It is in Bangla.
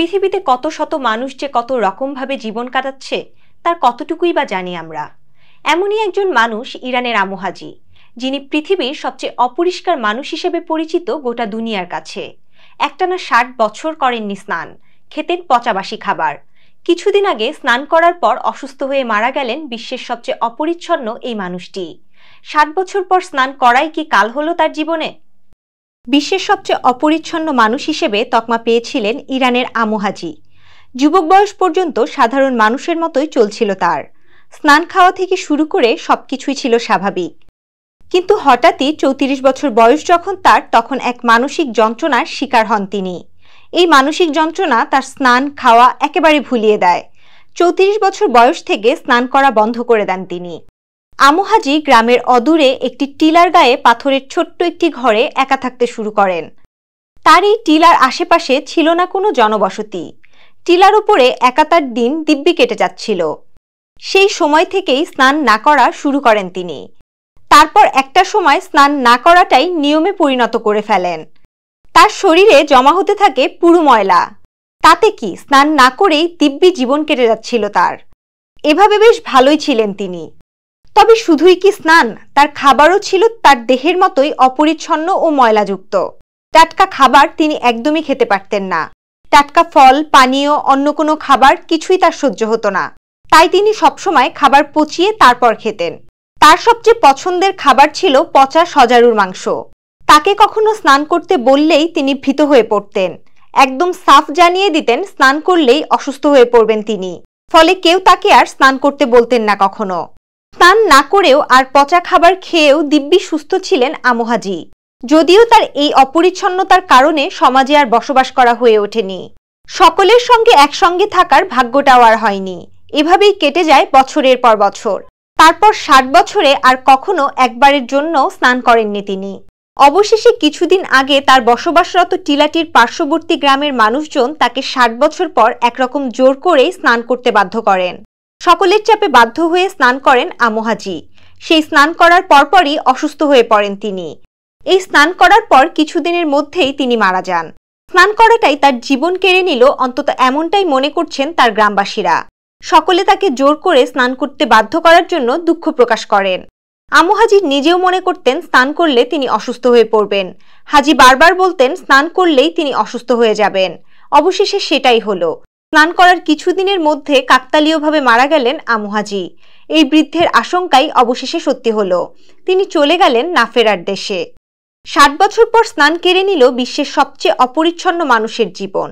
পৃথিবীতে কত শত মানুষ যে কত রকমভাবে জীবন কাটাচ্ছে তার কতটুকুই বা জানি আমরা এমনই একজন মানুষ ইরানের আমোহাজি যিনি পৃথিবীর সবচেয়ে অপরিষ্কার মানুষ হিসেবে পরিচিত গোটা দুনিয়ার কাছে একটানা ষাট বছর করেননি স্নান খেতেন পচাবাসি খাবার কিছুদিন আগে স্নান করার পর অসুস্থ হয়ে মারা গেলেন বিশ্বের সবচেয়ে অপরিচ্ছন্ন এই মানুষটি ষাট বছর পর স্নান করাই কি কাল হলো তার জীবনে বিশ্বের সবচেয়ে অপরিচ্ছন্ন মানুষ হিসেবে তকমা পেয়েছিলেন ইরানের আমুহাজি যুবক বয়স পর্যন্ত সাধারণ মানুষের মতোই চলছিল তার স্নান খাওয়া থেকে শুরু করে সবকিছুই ছিল স্বাভাবিক কিন্তু হঠাৎই চৌত্রিশ বছর বয়স যখন তার তখন এক মানসিক যন্ত্রণার শিকার হন তিনি এই মানসিক যন্ত্রণা তার স্নান খাওয়া একেবারে ভুলিয়ে দেয় চৌত্রিশ বছর বয়স থেকে স্নান করা বন্ধ করে দেন তিনি আমুহাজি গ্রামের অদূরে একটি টিলার গায়ে পাথরের ছোট্ট একটি ঘরে একা থাকতে শুরু করেন তার এই টিলার আশেপাশে ছিল না কোনো জনবসতি টিলার উপরে একাতার দিন দিব্যি কেটে যাচ্ছিল সেই সময় থেকেই স্নান না করা শুরু করেন তিনি তারপর একটা সময় স্নান না করাটাই নিয়মে পরিণত করে ফেলেন তার শরীরে জমা হতে থাকে পুরু ময়লা তাতে কি স্নান না করেই দিব্যি জীবন কেটে যাচ্ছিল তার এভাবে বেশ ভালোই ছিলেন তিনি তবে শুধুই কি স্নান তার খাবারও ছিল তার দেহের মতোই অপরিচ্ছন্ন ও ময়লাযুক্ত টাটকা খাবার তিনি একদমই খেতে পারতেন না টাটকা ফল পানীয় অন্য কোনো খাবার কিছুই তার সহ্য হতো না তাই তিনি সবসময় খাবার পচিয়ে তারপর খেতেন তার সবচেয়ে পছন্দের খাবার ছিল পচা সজারুর মাংস তাকে কখনো স্নান করতে বললেই তিনি ভীত হয়ে পড়তেন একদম সাফ জানিয়ে দিতেন স্নান করলেই অসুস্থ হয়ে পড়বেন তিনি ফলে কেউ তাকে আর স্নান করতে বলতেন না কখনো স্নান না করেও আর পচা খাবার খেয়েও দিব্যি সুস্থ ছিলেন আমোহাজি যদিও তার এই অপরিচ্ছন্নতার কারণে সমাজে আর বসবাস করা হয়ে ওঠেনি সকলের সঙ্গে একসঙ্গে থাকার ভাগ্যটাও আর হয়নি এভাবেই কেটে যায় বছরের পর বছর তারপর ষাট বছরে আর কখনো একবারের জন্য স্নান করেননি তিনি অবশেষে কিছুদিন আগে তার বসবাসরত টিলাটির পার্শ্ববর্তী গ্রামের মানুষজন তাকে ষাট বছর পর একরকম জোর করেই স্নান করতে বাধ্য করেন সকলের চাপে বাধ্য হয়ে স্নান করেন আমোহাজি সেই স্নান করার পরপরই অসুস্থ হয়ে পড়েন তিনি এই স্নান করার পর কিছুদিনের মধ্যেই তিনি মারা যান স্নান করাটাই তার জীবন কেড়ে নিল অন্তত এমনটাই মনে করছেন তার গ্রামবাসীরা সকলে তাকে জোর করে স্নান করতে বাধ্য করার জন্য দুঃখ প্রকাশ করেন আমু হাজি নিজেও মনে করতেন স্নান করলে তিনি অসুস্থ হয়ে পড়বেন হাজি বারবার বলতেন স্নান করলেই তিনি অসুস্থ হয়ে যাবেন অবশেষে সেটাই হলো স্নান করার কিছুদিনের মধ্যে কাকতালীয়ভাবে মারা গেলেন আমুহাজি এই বৃদ্ধের আশঙ্কাই অবশেষে সত্যি হল তিনি চলে গেলেন না ফেরার দেশে ষাট বছর পর স্নান কেড়ে নিল বিশ্বের সবচেয়ে অপরিচ্ছন্ন মানুষের জীবন